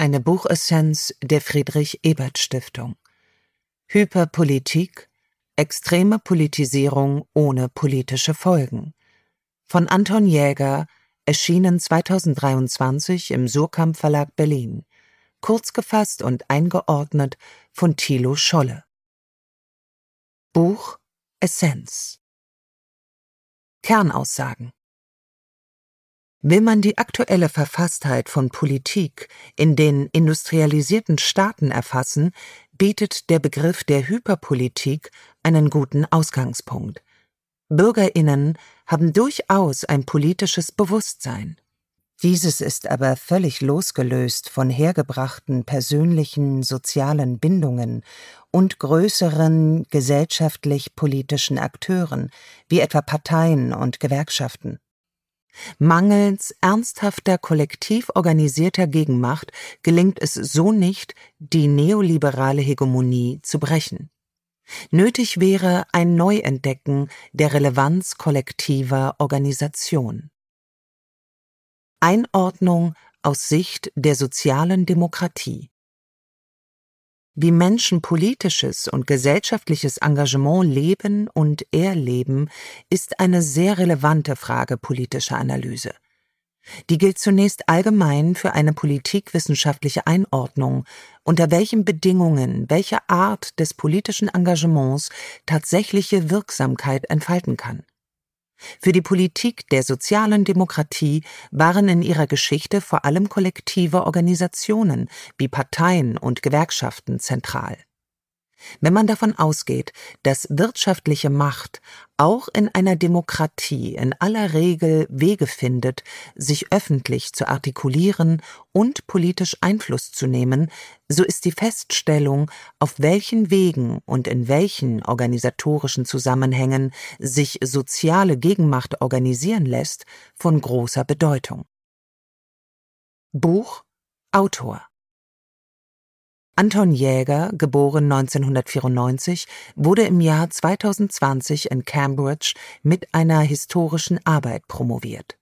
eine Buchessenz der Friedrich Ebert Stiftung. Hyperpolitik, extreme Politisierung ohne politische Folgen. Von Anton Jäger, erschienen 2023 im Surkamp Verlag Berlin, kurz gefasst und eingeordnet von Thilo Scholle. Buch Essenz Kernaussagen Will man die aktuelle Verfasstheit von Politik in den industrialisierten Staaten erfassen, bietet der Begriff der Hyperpolitik einen guten Ausgangspunkt. Bürgerinnen haben durchaus ein politisches Bewusstsein. Dieses ist aber völlig losgelöst von hergebrachten persönlichen sozialen Bindungen und größeren gesellschaftlich-politischen Akteuren wie etwa Parteien und Gewerkschaften. Mangels ernsthafter kollektiv organisierter Gegenmacht gelingt es so nicht, die neoliberale Hegemonie zu brechen. Nötig wäre ein Neuentdecken der Relevanz kollektiver Organisation. Einordnung aus Sicht der sozialen Demokratie wie Menschen politisches und gesellschaftliches Engagement leben und erleben, ist eine sehr relevante Frage politischer Analyse. Die gilt zunächst allgemein für eine politikwissenschaftliche Einordnung, unter welchen Bedingungen welche Art des politischen Engagements tatsächliche Wirksamkeit entfalten kann. Für die Politik der sozialen Demokratie waren in ihrer Geschichte vor allem kollektive Organisationen wie Parteien und Gewerkschaften zentral wenn man davon ausgeht, dass wirtschaftliche Macht auch in einer Demokratie in aller Regel Wege findet, sich öffentlich zu artikulieren und politisch Einfluss zu nehmen, so ist die Feststellung, auf welchen Wegen und in welchen organisatorischen Zusammenhängen sich soziale Gegenmacht organisieren lässt, von großer Bedeutung. Buch Autor Anton Jäger, geboren 1994, wurde im Jahr 2020 in Cambridge mit einer historischen Arbeit promoviert.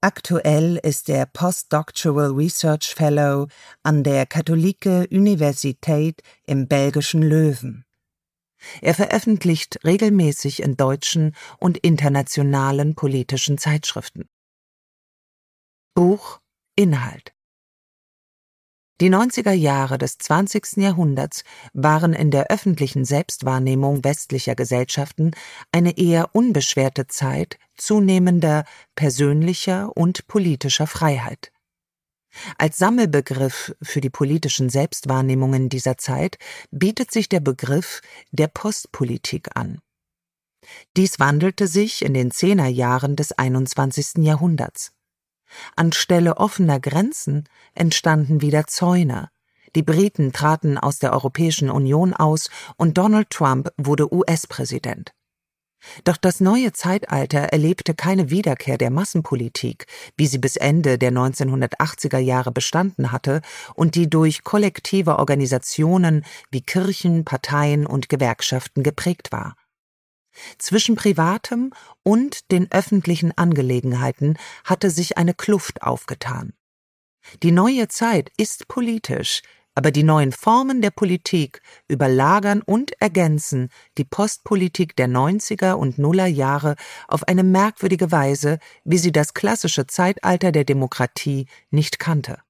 Aktuell ist er Postdoctoral Research Fellow an der Katholieke Universität im belgischen Löwen. Er veröffentlicht regelmäßig in deutschen und internationalen politischen Zeitschriften. Buch Inhalt die 90er Jahre des 20. Jahrhunderts waren in der öffentlichen Selbstwahrnehmung westlicher Gesellschaften eine eher unbeschwerte Zeit zunehmender persönlicher und politischer Freiheit. Als Sammelbegriff für die politischen Selbstwahrnehmungen dieser Zeit bietet sich der Begriff der Postpolitik an. Dies wandelte sich in den Zehnerjahren des 21. Jahrhunderts. Anstelle offener Grenzen entstanden wieder Zäune. Die Briten traten aus der Europäischen Union aus und Donald Trump wurde US-Präsident. Doch das neue Zeitalter erlebte keine Wiederkehr der Massenpolitik, wie sie bis Ende der 1980er Jahre bestanden hatte und die durch kollektive Organisationen wie Kirchen, Parteien und Gewerkschaften geprägt war. Zwischen privatem und den öffentlichen Angelegenheiten hatte sich eine Kluft aufgetan. Die neue Zeit ist politisch, aber die neuen Formen der Politik überlagern und ergänzen die Postpolitik der 90er und Nuller Jahre auf eine merkwürdige Weise, wie sie das klassische Zeitalter der Demokratie nicht kannte.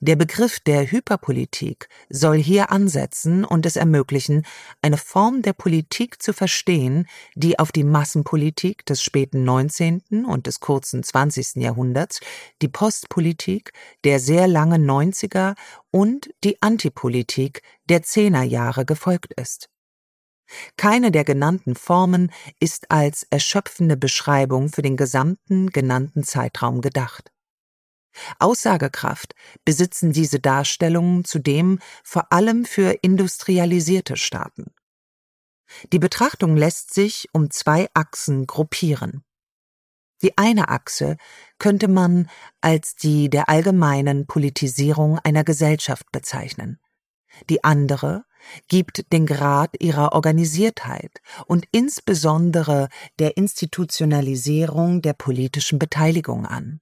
Der Begriff der Hyperpolitik soll hier ansetzen und es ermöglichen, eine Form der Politik zu verstehen, die auf die Massenpolitik des späten 19. und des kurzen 20. Jahrhunderts, die Postpolitik der sehr langen 90er und die Antipolitik der Zehnerjahre gefolgt ist. Keine der genannten Formen ist als erschöpfende Beschreibung für den gesamten genannten Zeitraum gedacht. Aussagekraft besitzen diese Darstellungen zudem vor allem für industrialisierte Staaten. Die Betrachtung lässt sich um zwei Achsen gruppieren. Die eine Achse könnte man als die der allgemeinen Politisierung einer Gesellschaft bezeichnen. Die andere gibt den Grad ihrer Organisiertheit und insbesondere der Institutionalisierung der politischen Beteiligung an.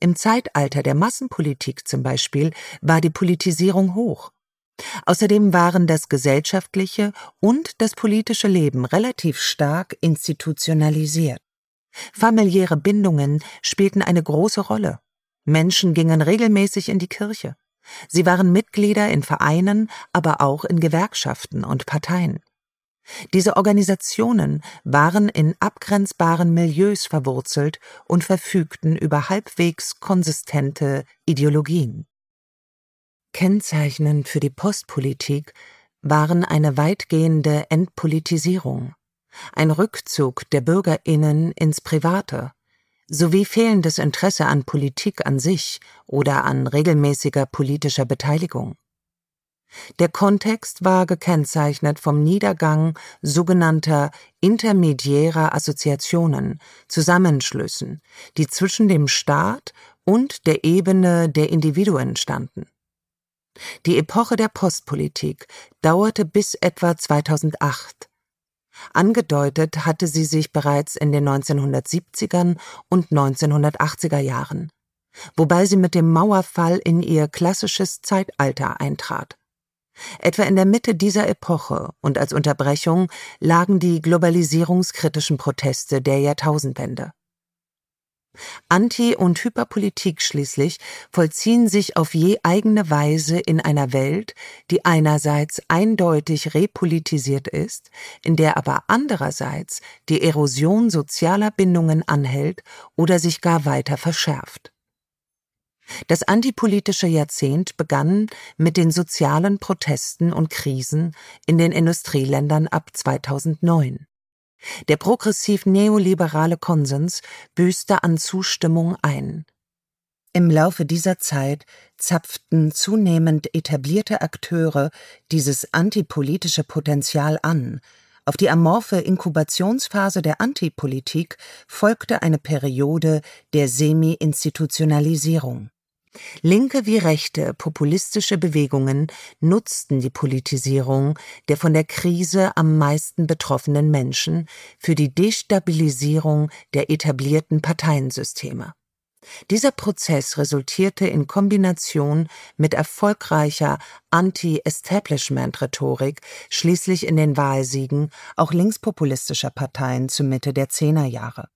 Im Zeitalter der Massenpolitik zum Beispiel war die Politisierung hoch. Außerdem waren das gesellschaftliche und das politische Leben relativ stark institutionalisiert. Familiäre Bindungen spielten eine große Rolle. Menschen gingen regelmäßig in die Kirche. Sie waren Mitglieder in Vereinen, aber auch in Gewerkschaften und Parteien. Diese Organisationen waren in abgrenzbaren Milieus verwurzelt und verfügten über halbwegs konsistente Ideologien. Kennzeichnend für die Postpolitik waren eine weitgehende Entpolitisierung, ein Rückzug der Bürgerinnen ins Private sowie fehlendes Interesse an Politik an sich oder an regelmäßiger politischer Beteiligung. Der Kontext war gekennzeichnet vom Niedergang sogenannter intermediärer Assoziationen, Zusammenschlüssen, die zwischen dem Staat und der Ebene der Individuen standen. Die Epoche der Postpolitik dauerte bis etwa 2008. Angedeutet hatte sie sich bereits in den 1970ern und 1980er Jahren, wobei sie mit dem Mauerfall in ihr klassisches Zeitalter eintrat. Etwa in der Mitte dieser Epoche und als Unterbrechung lagen die globalisierungskritischen Proteste der Jahrtausendwende. Anti- und Hyperpolitik schließlich vollziehen sich auf je eigene Weise in einer Welt, die einerseits eindeutig repolitisiert ist, in der aber andererseits die Erosion sozialer Bindungen anhält oder sich gar weiter verschärft. Das antipolitische Jahrzehnt begann mit den sozialen Protesten und Krisen in den Industrieländern ab 2009. Der progressiv neoliberale Konsens büßte an Zustimmung ein. Im Laufe dieser Zeit zapften zunehmend etablierte Akteure dieses antipolitische Potenzial an, auf die amorphe Inkubationsphase der Antipolitik folgte eine Periode der Semi-Institutionalisierung. Linke wie rechte populistische Bewegungen nutzten die Politisierung der von der Krise am meisten betroffenen Menschen für die Destabilisierung der etablierten Parteiensysteme. Dieser Prozess resultierte in Kombination mit erfolgreicher Anti-Establishment-Rhetorik schließlich in den Wahlsiegen auch linkspopulistischer Parteien zu Mitte der Zehnerjahre.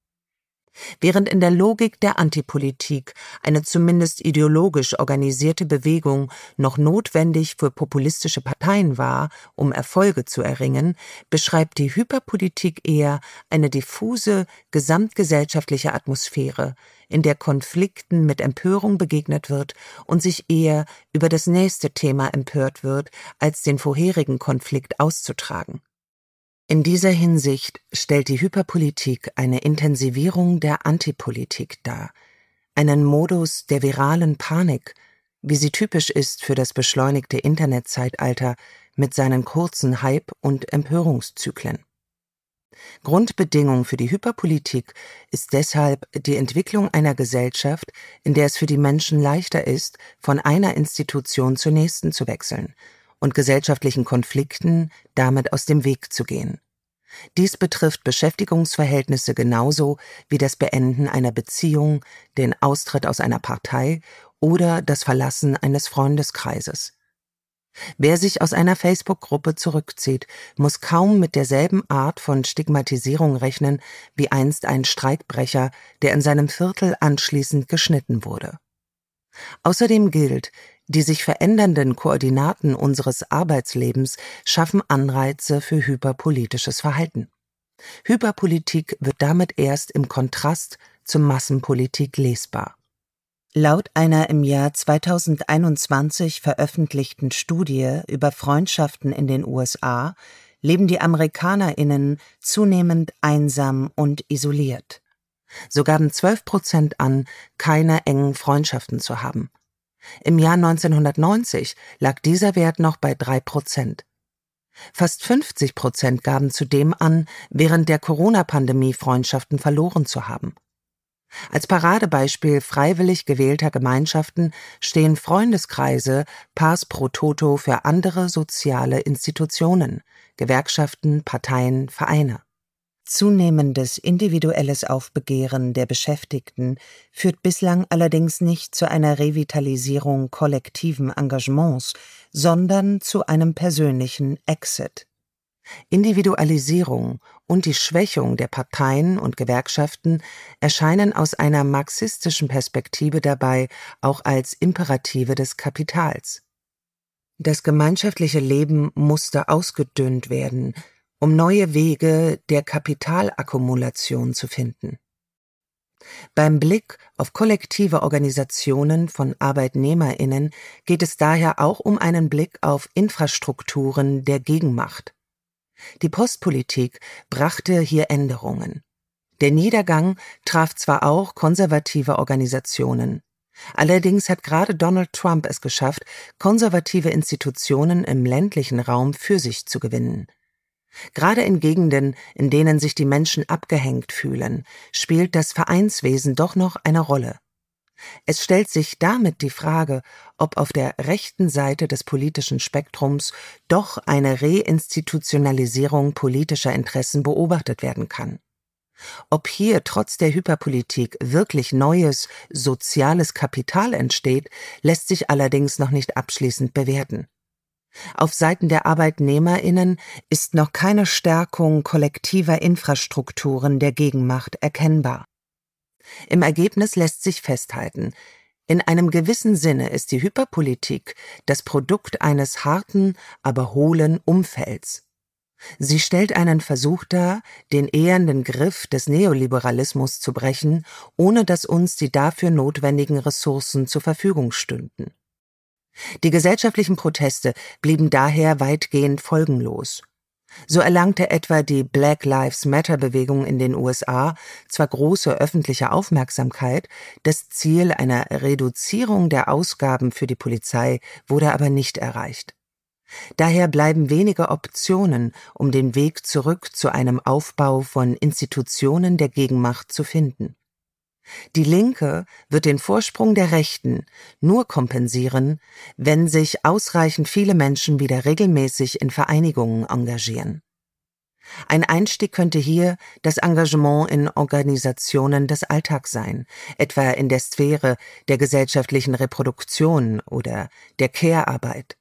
Während in der Logik der Antipolitik eine zumindest ideologisch organisierte Bewegung noch notwendig für populistische Parteien war, um Erfolge zu erringen, beschreibt die Hyperpolitik eher eine diffuse gesamtgesellschaftliche Atmosphäre, in der Konflikten mit Empörung begegnet wird und sich eher über das nächste Thema empört wird, als den vorherigen Konflikt auszutragen. In dieser Hinsicht stellt die Hyperpolitik eine Intensivierung der Antipolitik dar, einen Modus der viralen Panik, wie sie typisch ist für das beschleunigte Internetzeitalter mit seinen kurzen Hype- und Empörungszyklen. Grundbedingung für die Hyperpolitik ist deshalb die Entwicklung einer Gesellschaft, in der es für die Menschen leichter ist, von einer Institution zur nächsten zu wechseln und gesellschaftlichen Konflikten damit aus dem Weg zu gehen. Dies betrifft Beschäftigungsverhältnisse genauso wie das Beenden einer Beziehung, den Austritt aus einer Partei oder das Verlassen eines Freundeskreises. Wer sich aus einer Facebook-Gruppe zurückzieht, muss kaum mit derselben Art von Stigmatisierung rechnen wie einst ein Streikbrecher, der in seinem Viertel anschließend geschnitten wurde. Außerdem gilt, die sich verändernden Koordinaten unseres Arbeitslebens schaffen Anreize für hyperpolitisches Verhalten. Hyperpolitik wird damit erst im Kontrast zur Massenpolitik lesbar. Laut einer im Jahr 2021 veröffentlichten Studie über Freundschaften in den USA leben die Amerikanerinnen zunehmend einsam und isoliert. So gaben 12 Prozent an, keine engen Freundschaften zu haben. Im Jahr 1990 lag dieser Wert noch bei drei Prozent. Fast 50 Prozent gaben zudem an, während der Corona-Pandemie Freundschaften verloren zu haben. Als Paradebeispiel freiwillig gewählter Gemeinschaften stehen Freundeskreise pars pro toto für andere soziale Institutionen, Gewerkschaften, Parteien, Vereine. Zunehmendes individuelles Aufbegehren der Beschäftigten führt bislang allerdings nicht zu einer Revitalisierung kollektiven Engagements, sondern zu einem persönlichen Exit. Individualisierung und die Schwächung der Parteien und Gewerkschaften erscheinen aus einer marxistischen Perspektive dabei auch als Imperative des Kapitals. Das gemeinschaftliche Leben musste ausgedünnt werden, um neue Wege der Kapitalakkumulation zu finden. Beim Blick auf kollektive Organisationen von Arbeitnehmerinnen geht es daher auch um einen Blick auf Infrastrukturen der Gegenmacht. Die Postpolitik brachte hier Änderungen. Der Niedergang traf zwar auch konservative Organisationen, allerdings hat gerade Donald Trump es geschafft, konservative Institutionen im ländlichen Raum für sich zu gewinnen. Gerade in Gegenden, in denen sich die Menschen abgehängt fühlen, spielt das Vereinswesen doch noch eine Rolle. Es stellt sich damit die Frage, ob auf der rechten Seite des politischen Spektrums doch eine Reinstitutionalisierung politischer Interessen beobachtet werden kann. Ob hier trotz der Hyperpolitik wirklich neues soziales Kapital entsteht, lässt sich allerdings noch nicht abschließend bewerten. Auf Seiten der Arbeitnehmerinnen ist noch keine Stärkung kollektiver Infrastrukturen der Gegenmacht erkennbar. Im Ergebnis lässt sich festhalten, in einem gewissen Sinne ist die Hyperpolitik das Produkt eines harten, aber hohlen Umfelds. Sie stellt einen Versuch dar, den ehernden Griff des Neoliberalismus zu brechen, ohne dass uns die dafür notwendigen Ressourcen zur Verfügung stünden. Die gesellschaftlichen Proteste blieben daher weitgehend folgenlos. So erlangte etwa die Black Lives Matter Bewegung in den USA zwar große öffentliche Aufmerksamkeit, das Ziel einer Reduzierung der Ausgaben für die Polizei wurde aber nicht erreicht. Daher bleiben wenige Optionen, um den Weg zurück zu einem Aufbau von Institutionen der Gegenmacht zu finden. Die Linke wird den Vorsprung der Rechten nur kompensieren, wenn sich ausreichend viele Menschen wieder regelmäßig in Vereinigungen engagieren. Ein Einstieg könnte hier das Engagement in Organisationen des Alltags sein, etwa in der Sphäre der gesellschaftlichen Reproduktion oder der Care-Arbeit.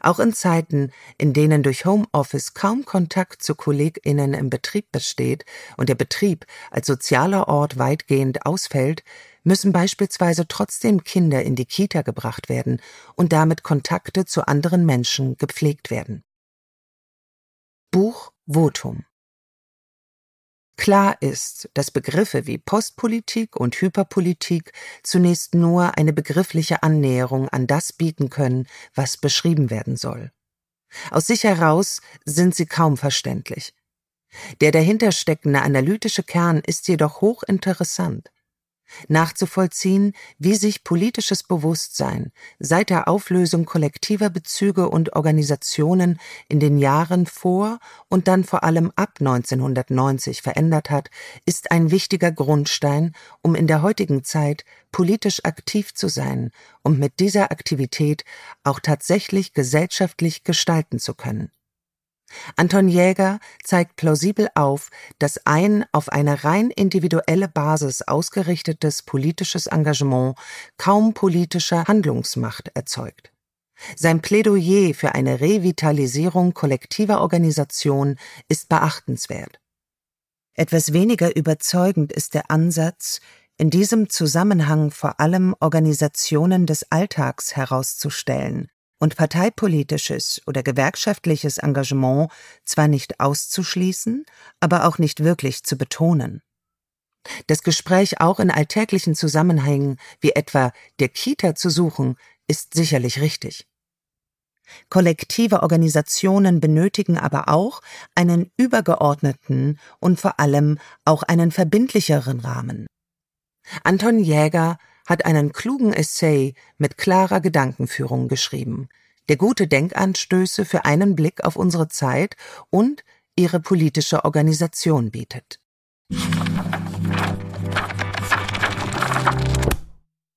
Auch in Zeiten, in denen durch Homeoffice kaum Kontakt zu Kolleginnen im Betrieb besteht und der Betrieb als sozialer Ort weitgehend ausfällt, müssen beispielsweise trotzdem Kinder in die Kita gebracht werden und damit Kontakte zu anderen Menschen gepflegt werden. Buch Votum Klar ist, dass Begriffe wie Postpolitik und Hyperpolitik zunächst nur eine begriffliche Annäherung an das bieten können, was beschrieben werden soll. Aus sich heraus sind sie kaum verständlich. Der dahinter steckende analytische Kern ist jedoch hochinteressant nachzuvollziehen, wie sich politisches Bewusstsein seit der Auflösung kollektiver Bezüge und Organisationen in den Jahren vor und dann vor allem ab 1990 verändert hat, ist ein wichtiger Grundstein, um in der heutigen Zeit politisch aktiv zu sein und mit dieser Aktivität auch tatsächlich gesellschaftlich gestalten zu können. Anton Jäger zeigt plausibel auf, dass ein auf eine rein individuelle Basis ausgerichtetes politisches Engagement kaum politische Handlungsmacht erzeugt. Sein Plädoyer für eine Revitalisierung kollektiver Organisation ist beachtenswert. Etwas weniger überzeugend ist der Ansatz, in diesem Zusammenhang vor allem Organisationen des Alltags herauszustellen, und parteipolitisches oder gewerkschaftliches Engagement zwar nicht auszuschließen, aber auch nicht wirklich zu betonen. Das Gespräch auch in alltäglichen Zusammenhängen wie etwa der Kita zu suchen, ist sicherlich richtig. Kollektive Organisationen benötigen aber auch einen übergeordneten und vor allem auch einen verbindlicheren Rahmen. Anton Jäger hat einen klugen Essay mit klarer Gedankenführung geschrieben, der gute Denkanstöße für einen Blick auf unsere Zeit und ihre politische Organisation bietet.